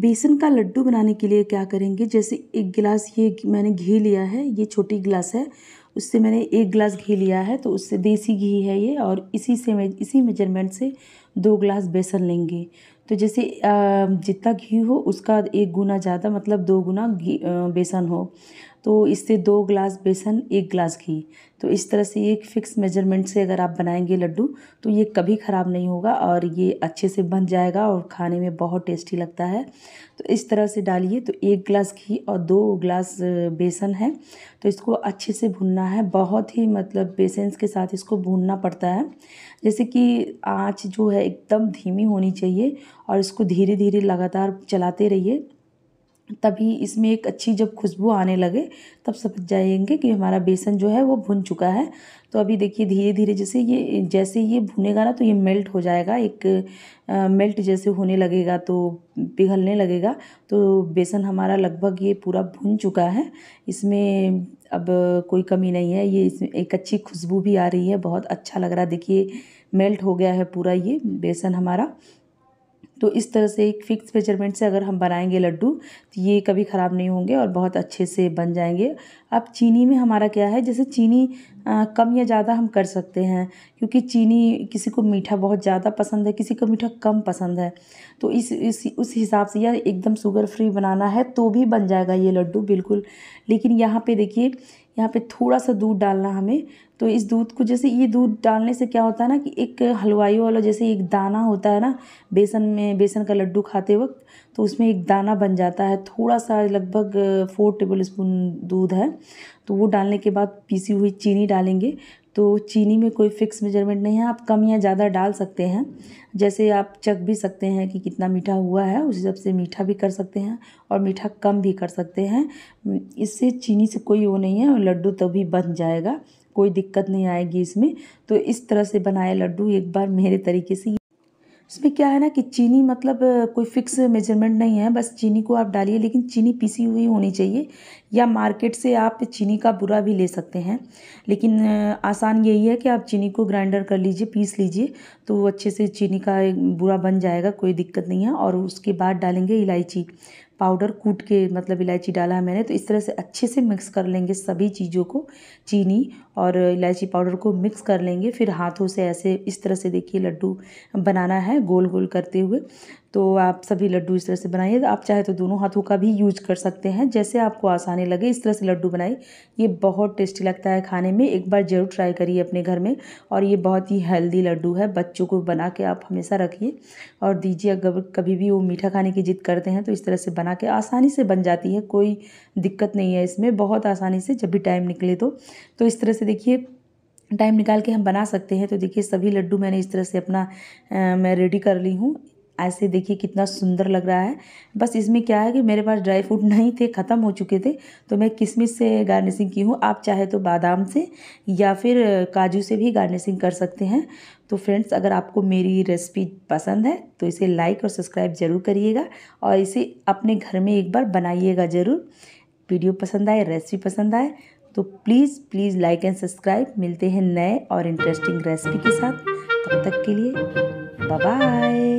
बेसन का लड्डू बनाने के लिए क्या करेंगे जैसे एक गिलास ये मैंने घी लिया है ये छोटी गिलास है उससे मैंने एक गिलास घी लिया है तो उससे देसी घी है ये और इसी से इसी मेजरमेंट से दो ग्लास बेसन लेंगे तो जैसे जितना घी हो उसका एक गुना ज़्यादा मतलब दो गुना घी बेसन हो तो इससे दो ग्लास बेसन एक ग्लास घी तो इस तरह से एक फिक्स मेजरमेंट से अगर आप बनाएंगे लड्डू तो ये कभी ख़राब नहीं होगा और ये अच्छे से बन जाएगा और खाने में बहुत टेस्टी लगता है तो इस तरह से डालिए तो एक ग्लास घी और दो ग्लास बेसन है तो इसको अच्छे से भुनना है बहुत ही मतलब बेसेंस के साथ इसको भूनना पड़ता है जैसे कि आँच जो है है एकदम धीमी होनी चाहिए और इसको धीरे धीरे लगातार चलाते रहिए तभी इसमें एक अच्छी जब खुशबू आने लगे तब समझ जाएंगे कि हमारा बेसन जो है वो भुन चुका है तो अभी देखिए धीरे धीरे जैसे ये जैसे ये भुनेगा ना तो ये मेल्ट हो जाएगा एक आ, मेल्ट जैसे होने लगेगा तो पिघलने लगेगा तो बेसन हमारा लगभग ये पूरा भुन चुका है इसमें अब कोई कमी नहीं है ये इसमें एक अच्छी खुशबू भी आ रही है बहुत अच्छा लग रहा है देखिए मेल्ट हो गया है पूरा ये बेसन हमारा तो इस तरह से एक फिक्स मेजरमेंट से अगर हम बनाएंगे लड्डू तो ये कभी ख़राब नहीं होंगे और बहुत अच्छे से बन जाएंगे अब चीनी में हमारा क्या है जैसे चीनी आ, कम या ज़्यादा हम कर सकते हैं क्योंकि चीनी किसी को मीठा बहुत ज़्यादा पसंद है किसी को मीठा कम पसंद है तो इस इस उस हिसाब से या एकदम शुगर फ्री बनाना है तो भी बन जाएगा ये लड्डू बिल्कुल लेकिन यहाँ पे देखिए यहाँ पे थोड़ा सा दूध डालना हमें तो इस दूध को जैसे ये दूध डालने से क्या होता है ना कि एक हलवाई वाला जैसे एक दाना होता है ना बेसन में बेसन का लड्डू खाते वक्त तो उसमें एक दाना बन जाता है थोड़ा सा लगभग फोर टेबल स्पून दूध है तो वो डालने के बाद पीसी हुई चीनी डालेंगे तो चीनी में कोई फिक्स मेजरमेंट नहीं है आप कम या ज़्यादा डाल सकते हैं जैसे आप चख भी सकते हैं कि कितना मीठा हुआ है उस हिसाब से मीठा भी कर सकते हैं और मीठा कम भी कर सकते हैं इससे चीनी से कोई वो नहीं है और लड्डू तभी तो बन जाएगा कोई दिक्कत नहीं आएगी इसमें तो इस तरह से बनाए लड्डू एक बार मेरे तरीके से इसमें क्या है ना कि चीनी मतलब कोई फिक्स मेजरमेंट नहीं है बस चीनी को आप डालिए लेकिन चीनी पीसी हुई होनी चाहिए या मार्केट से आप चीनी का बुरा भी ले सकते हैं लेकिन आसान यही है कि आप चीनी को ग्राइंडर कर लीजिए पीस लीजिए तो अच्छे से चीनी का बुरा बन जाएगा कोई दिक्कत नहीं है और उसके बाद डालेंगे इलायची पाउडर कूट के मतलब इलायची डाला है मैंने तो इस तरह से अच्छे से मिक्स कर लेंगे सभी चीज़ों को चीनी और इलायची पाउडर को मिक्स कर लेंगे फिर हाथों से ऐसे इस तरह से देखिए लड्डू बनाना है गोल गोल करते हुए तो आप सभी लड्डू इस तरह से बनाइए आप चाहे तो दोनों हाथों का भी यूज कर सकते हैं जैसे आपको आसानी लगे इस तरह से लड्डू बनाए ये बहुत टेस्टी लगता है खाने में एक बार ज़रूर ट्राई करिए अपने घर में और ये बहुत ही हेल्दी लड्डू है बच्चों को बना के आप हमेशा रखिए और दीजिए अगर कभी भी वो मीठा खाने की जिद करते हैं तो इस तरह से बना बना के आसानी से बन जाती है कोई दिक्कत नहीं है इसमें बहुत आसानी से जब भी टाइम निकले तो, तो इस तरह से देखिए टाइम निकाल के हम बना सकते हैं तो देखिए सभी लड्डू मैंने इस तरह से अपना आ, मैं रेडी कर ली हूँ ऐसे देखिए कितना सुंदर लग रहा है बस इसमें क्या है कि मेरे पास ड्राई फ्रूट नहीं थे ख़त्म हो चुके थे तो मैं किशमिश से गार्निशिंग की हूँ आप चाहे तो बादाम से या फिर काजू से भी गार्निशिंग कर सकते हैं तो फ्रेंड्स अगर आपको मेरी रेसिपी पसंद है तो इसे लाइक और सब्सक्राइब ज़रूर करिएगा और इसे अपने घर में एक बार बनाइएगा ज़रूर वीडियो पसंद आए रेसिपी पसंद आए तो please please like and subscribe मिलते हैं नए और इंटरेस्टिंग रेसिपी के साथ तब तक के लिए बाय